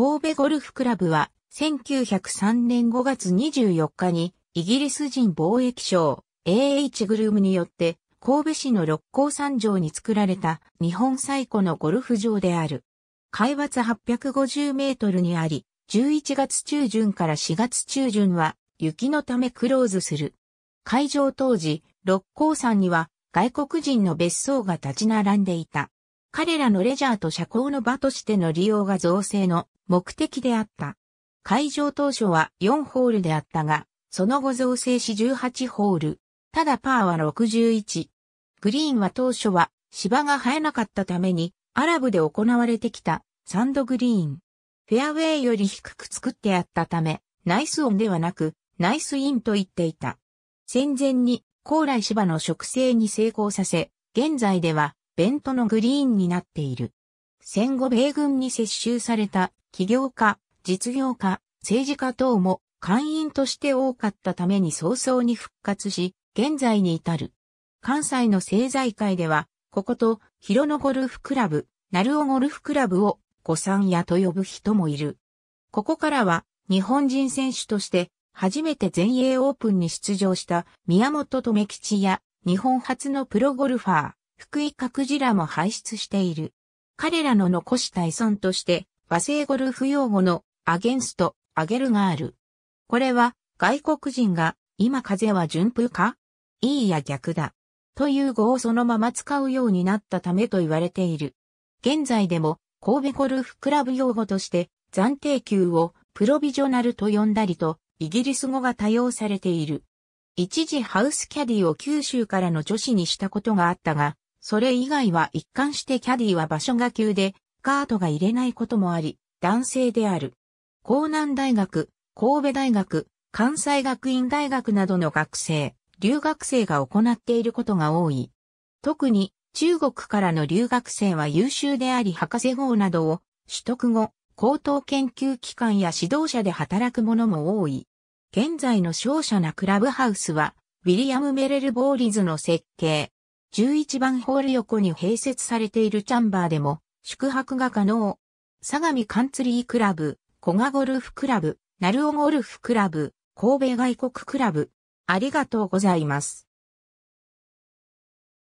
神戸ゴルフクラブは1903年5月24日にイギリス人貿易商 AH グルームによって神戸市の六甲山城に作られた日本最古のゴルフ場である。海抜850メートルにあり、11月中旬から4月中旬は雪のためクローズする。会場当時、六甲山には外国人の別荘が立ち並んでいた。彼らのレジャーと社交の場としての利用が造成の目的であった。会場当初は4ホールであったが、その後造成し18ホール。ただパーは61。グリーンは当初は芝が生えなかったために、アラブで行われてきたサンドグリーン。フェアウェイより低く作ってあったため、ナイスオンではなく、ナイスインと言っていた。戦前に高麗芝の植生に成功させ、現在ではベントのグリーンになっている。戦後米軍に接収された起業家、実業家、政治家等も会員として多かったために早々に復活し、現在に至る。関西の政財界では、ここと広野ゴルフクラブ、鳴尾ゴルフクラブを古三屋と呼ぶ人もいる。ここからは日本人選手として初めて全英オープンに出場した宮本留吉や日本初のプロゴルファー、福井角らも輩出している。彼らの残した遺存として、和製ゴルフ用語のアゲンスト、アゲルがある。これは外国人が今風は順風かいいや逆だ。という語をそのまま使うようになったためと言われている。現在でも神戸ゴルフクラブ用語として暫定球をプロビジョナルと呼んだりとイギリス語が多用されている。一時ハウスキャディを九州からの女子にしたことがあったが、それ以外は一貫してキャディは場所が急で、カートが入れないこともあり、男性である。江南大学、神戸大学、関西学院大学などの学生、留学生が行っていることが多い。特に中国からの留学生は優秀であり博士号などを取得後、高等研究機関や指導者で働く者も多い。現在の商社なクラブハウスは、ウィリアム・メレル・ボーリズの設計、11番ホール横に併設されているチャンバーでも宿泊が可能。相模カンツリークラブ、小賀ゴルフクラブ、鳴尾ゴルフクラブ、神戸外国クラブ。ありがとうございます。